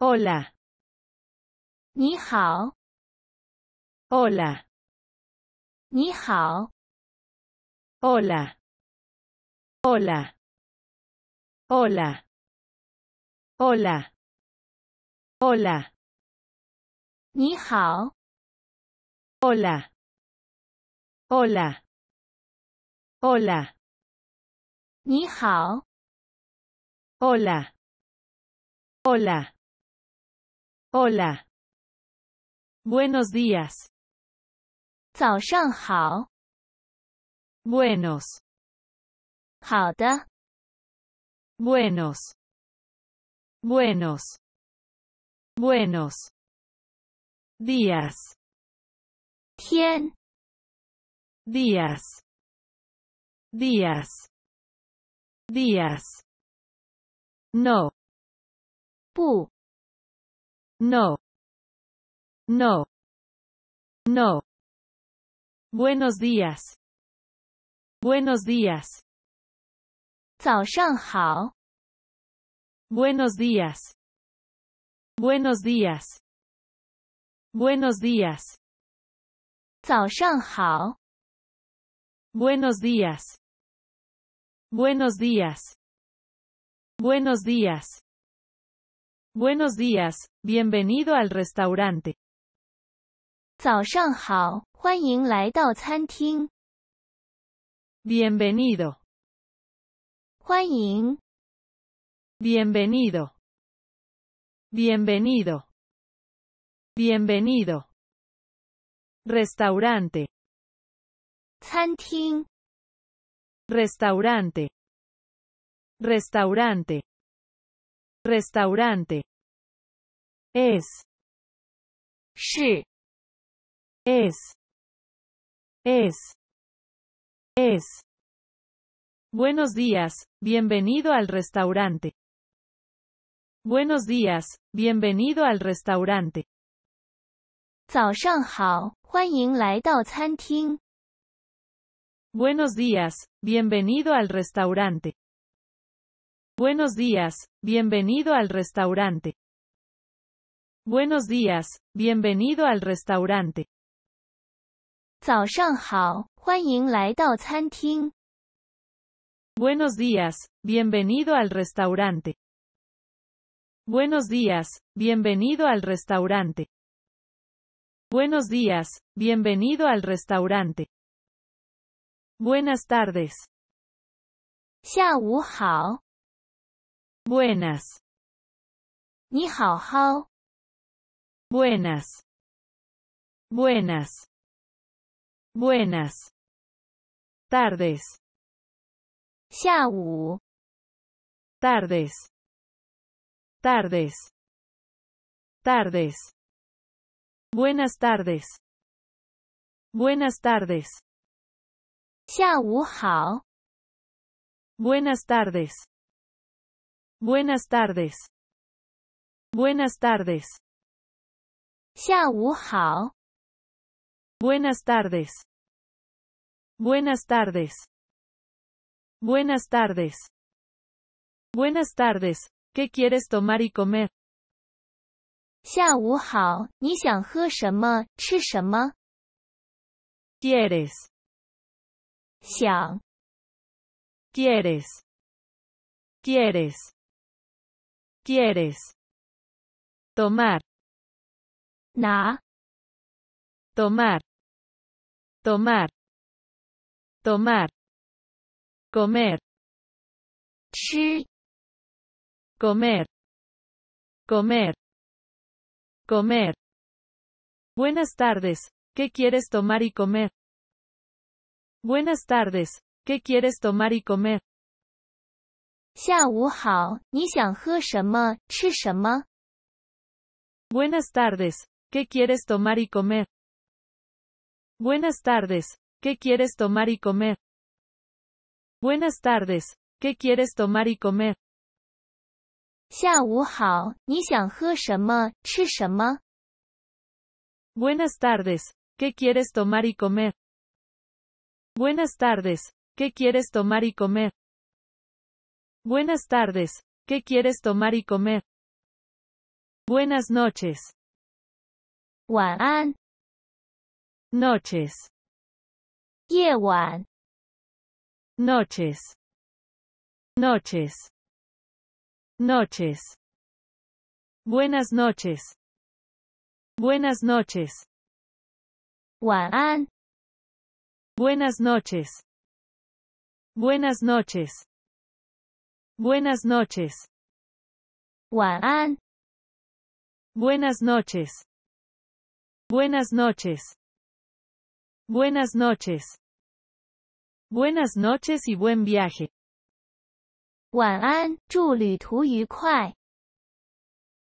Hola. Ni hao. Hola. Ni hao. Hola. Hola. Hola. Hola. Hola. Ni Hola. Hola. Hola. Ni Hola. Hola. Hola. Buenos días. shang hao. Buenos. Buenos. Buenos. Buenos. Días. Tien. Días. Días. Días. No. Pu. No. No. No. Buenos días. Buenos días. 早上好. Buenos días. Buenos días. Buenos días. Buenos días. Buenos días. Buenos días. Buenos días, bienvenido al restaurante. bienvenido bienvenido, Bienvenido. Bienvenido. Restaurante, Restaurante. Restaurante. Restaurante. Es. Es. Es. Es. Buenos días, bienvenido al restaurante. Buenos días, bienvenido al restaurante. BUENOS días, bienvenido al restaurante. Buenos días, bienvenido al restaurante. Buenos días, bienvenido al restaurante. ¡Buenos días, bienvenido al restaurante. Buenos días, bienvenido al restaurante. Buenos días, bienvenido al restaurante. Buenas tardes. 下午好，Buenas. Ni hao hao. Buenas. Buenas. Buenas. Tardes. Xia Tardes. Tardes. Tardes. Buenas tardes. Buenas tardes. Xia hao. Buenas tardes. Buenas tardes. Buenas tardes. Buenas tardes. Buenas tardes. Buenas tardes. Buenas tardes. ¿Qué quieres tomar y comer? quieres 想 ¿Quieres? ¿Quieres? quieres tomar na tomar tomar tomar comer comer comer comer buenas tardes qué quieres tomar y comer buenas tardes qué quieres tomar y comer Buenas tardes, ¿qué quieres tomar y comer? Buenas tardes, ¿qué quieres tomar y comer? Buenas tardes, ¿qué quieres tomar y comer? Buenas tardes, ¿qué quieres tomar y comer? Buenas tardes, ¿qué quieres tomar y comer? Buenas tardes. ¿Qué quieres tomar y comer? Buenas noches. Juan. Noches. Noches. Noches. Noches. Buenas noches. Buenas noches. Juan. Buenas noches. Buenas noches. Buenas noches. Guarán. Buenas noches. Buenas noches. Buenas noches. Buenas noches y buen viaje.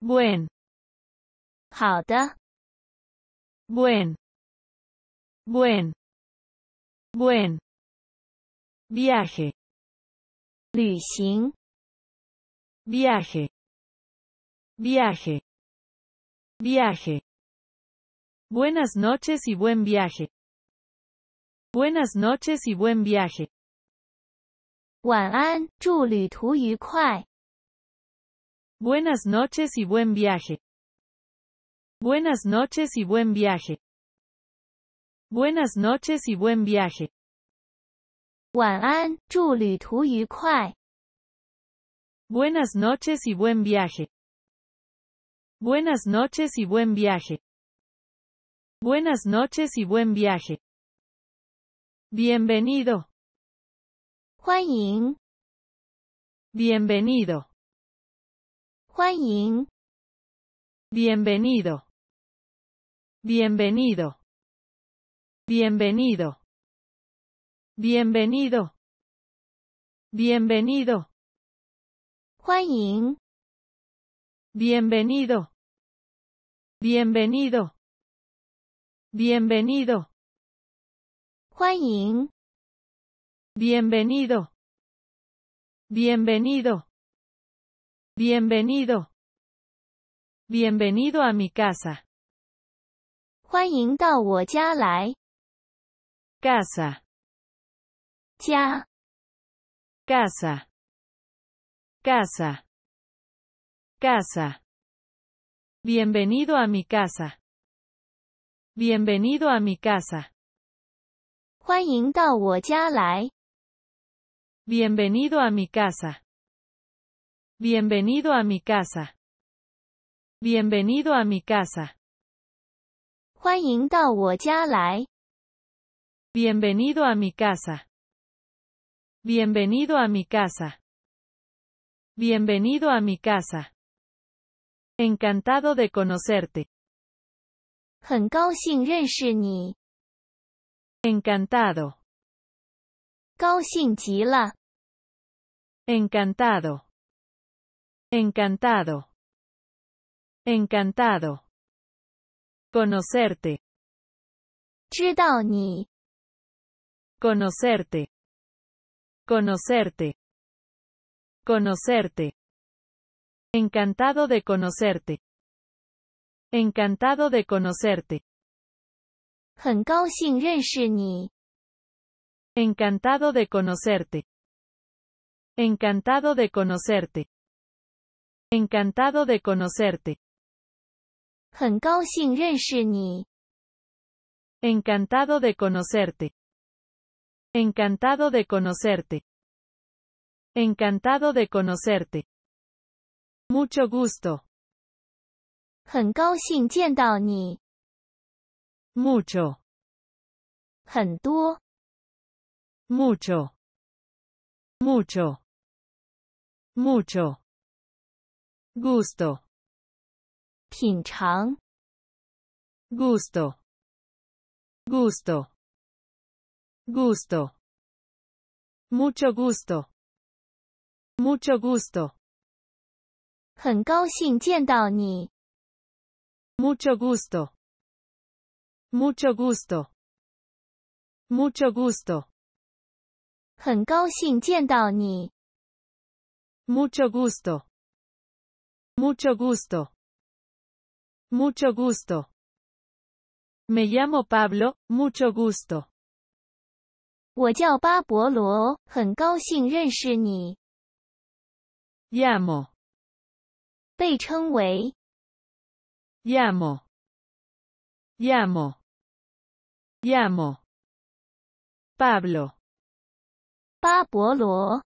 Buen. 好的。Buen. Buen. Buen. Viaje. 旅行 viaje, viaje, viaje. Buenas noches y buen viaje. Buenas noches y buen viaje. Buenas noches y buen viaje. Buenas noches y buen viaje. Buenas noches y buen viaje. Buenas noches y buen viaje. Buenas noches y buen viaje. Buenas noches y buen viaje. Bienvenido. Bienvenido. ¡Bienvenido! ¡Bienvenido! Bienvenido. Bienvenido. Bienvenido. Bienvenido. 欢迎. Bienvenido. Bienvenido. Bienvenido. 欢迎. Bienvenido. Bienvenido. Bienvenido. Bienvenido a mi casa. 欢迎到我家来. Casa. 家 casa casa casa bienvenido a mi casa bienvenido a mi casa 欢迎到我家来 bienvenido a mi casa bienvenido a mi casa bienvenido a mi casa 欢迎到我家来 bienvenido a mi casa Bienvenido a mi casa. Bienvenido a mi casa. Encantado de conocerte. Encantado. Encantado. Encantado. Encantado. Conocerte. Conocerte. Conocerte. Conocerte. Encantado de conocerte. Encantado de conocerte. Encantado de conocerte. Encantado de conocerte. Encantado de conocerte. Encantado de conocerte. Encantado de conocerte. Encantado de conocerte. Mucho gusto. mucho Mucho. Mucho. Mucho. Gusto. Gusto. Gusto. Gusto. Mucho gusto. Mucho gusto. mucho gusto. Mucho gusto. Mucho gusto. Mucho gusto. Mucho gusto. Mucho gusto. Me llamo Pablo, mucho gusto. 我叫巴博罗，很高兴认识你。Yamo，被称为。Yamo，Yamo，Yamo，Pablo，巴博罗。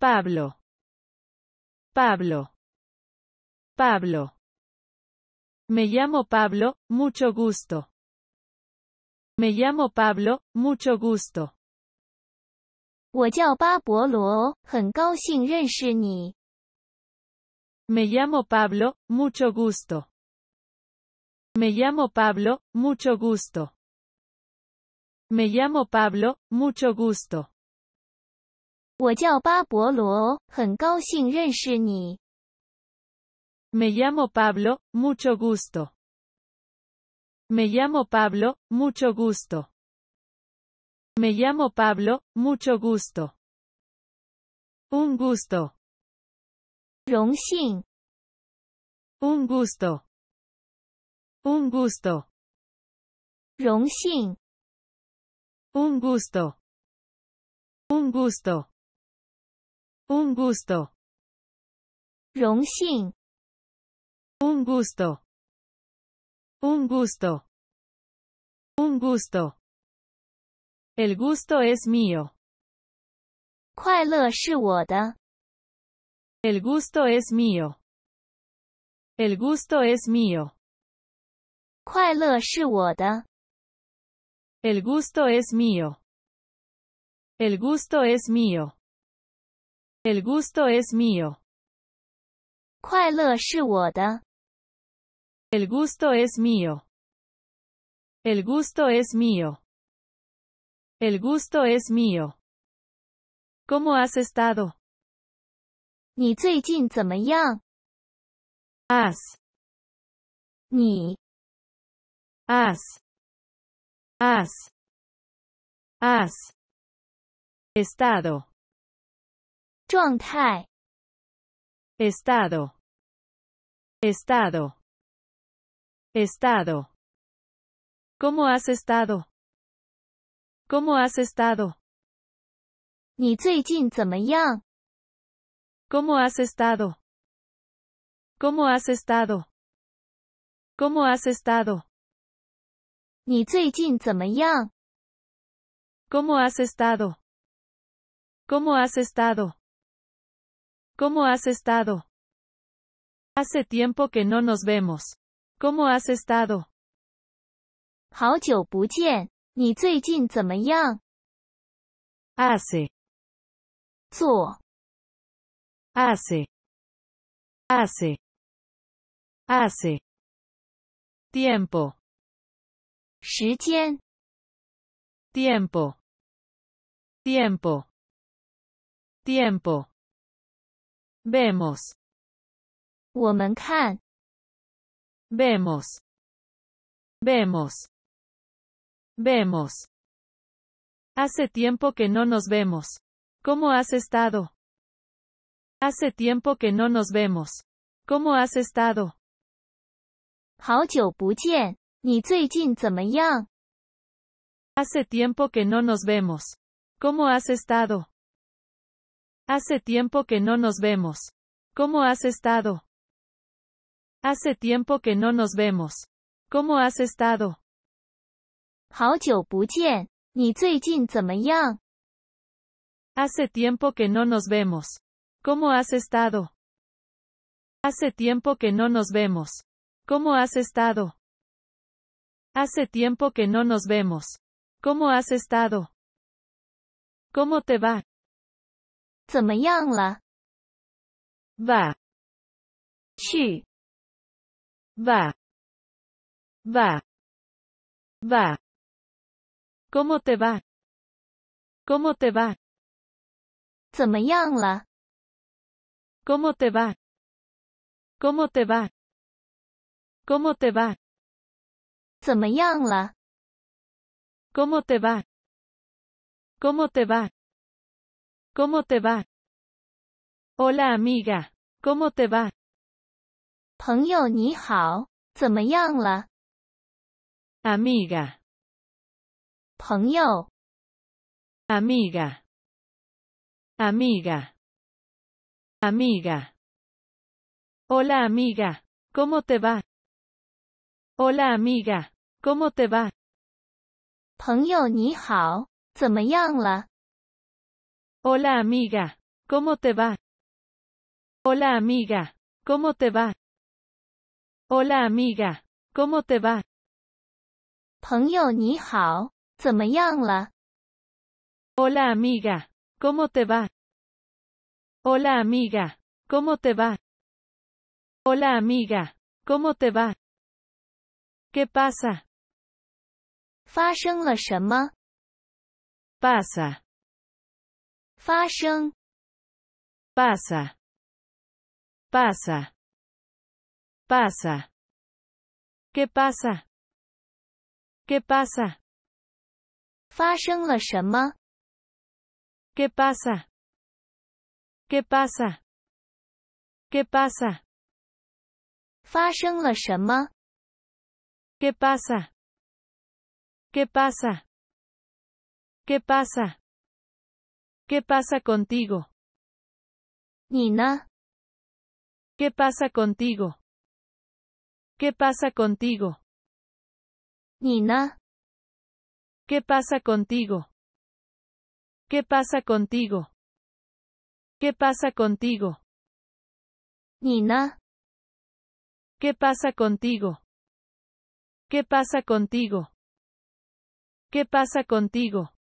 Pablo，Pablo，Pablo，Me llamo Pablo，mucho gusto. Me llamo Pablo, mucho gusto. Me llamo Pablo, mucho gusto. Me llamo Pablo, mucho gusto. Me llamo Pablo, mucho gusto. Me llamo Pablo, mucho gusto. Me llamo Pablo, mucho gusto. Me llamo Pablo, mucho gusto. Un gusto. Un gusto. Un gusto. Un gusto. Un gusto. Un gusto. Un gusto. Un gusto. Un gusto. El gusto es mío. El gusto es mío. El gusto es mío. El gusto es mío. El gusto es mío. El gusto es mío. El gusto es mío. El gusto es mío. El gusto es mío. ¿Cómo has estado? 你最近怎么样 Has. ni Has. Has. Has. Estado. Estado. Estado. Estado. ¿Cómo has estado? ¿Cómo has estado? ¿Cómo has estado? ¿Cómo has estado? ¿Cómo has estado? ¿Cómo has estado? ¿Cómo has estado? ¿Cómo has estado? Hace tiempo que no nos vemos. ¿Cómo has estado? Hace. 做 hace, hace, hace. Tiempo, 时间 tiempo, tiempo, tiempo. Vemos, 我们看 Vemos. Vemos. Vemos. Hace tiempo que no nos vemos. ¿Cómo has estado? Hace tiempo que no nos vemos. ¿Cómo has estado? hace tiempo que no nos vemos. ¿Cómo has estado? Hace tiempo que no nos vemos. ¿Cómo has estado? Hace tiempo que no nos vemos. ¿Cómo has estado? Hace tiempo que no nos vemos. ¿Cómo has estado? Hace tiempo que no nos vemos. ¿Cómo has estado? Hace tiempo que no nos vemos. ¿Cómo has estado? ¿Cómo te va? Va. Va. Va. Va. ¿Cómo te va? ¿Cómo te va? ¿Cómo te va? ¿Cómo te va? ¿Cómo te va? ¿Cómo te va? ¿Cómo te va? ¿Cómo te va? Hola amiga, ¿cómo te va? 朋友你好，怎么样了？Amiga，朋友。Amiga，amiga，amiga。Hola amiga，¿cómo te va？Hola amiga，¿cómo te va？朋友你好，怎么样了？Hola amiga，¿cómo te va？Hola amiga，¿cómo te va？Hola amiga, ¿cómo te va? Hola amiga, ¿cómo te va? Hola amiga, ¿cómo te va? Hola amiga, ¿cómo te va? ¿Qué pasa? pasa pasa, pasa. Pasa. ¿Qué pasa? ¿Qué pasa? 发生了什么? ¿Qué pasa? ¿Qué pasa? ¿Qué pasa? ¿Qué pasa? ¿Qué pasa? ¿Qué pasa? ¿Qué pasa contigo? Nina. ¿Qué pasa contigo? ¿Qué pasa contigo? Nina. ¿Qué pasa contigo? ¿Qué pasa contigo? ¿Qué pasa contigo? Nina. ¿Qué pasa contigo? ¿Qué pasa contigo? ¿Qué pasa contigo?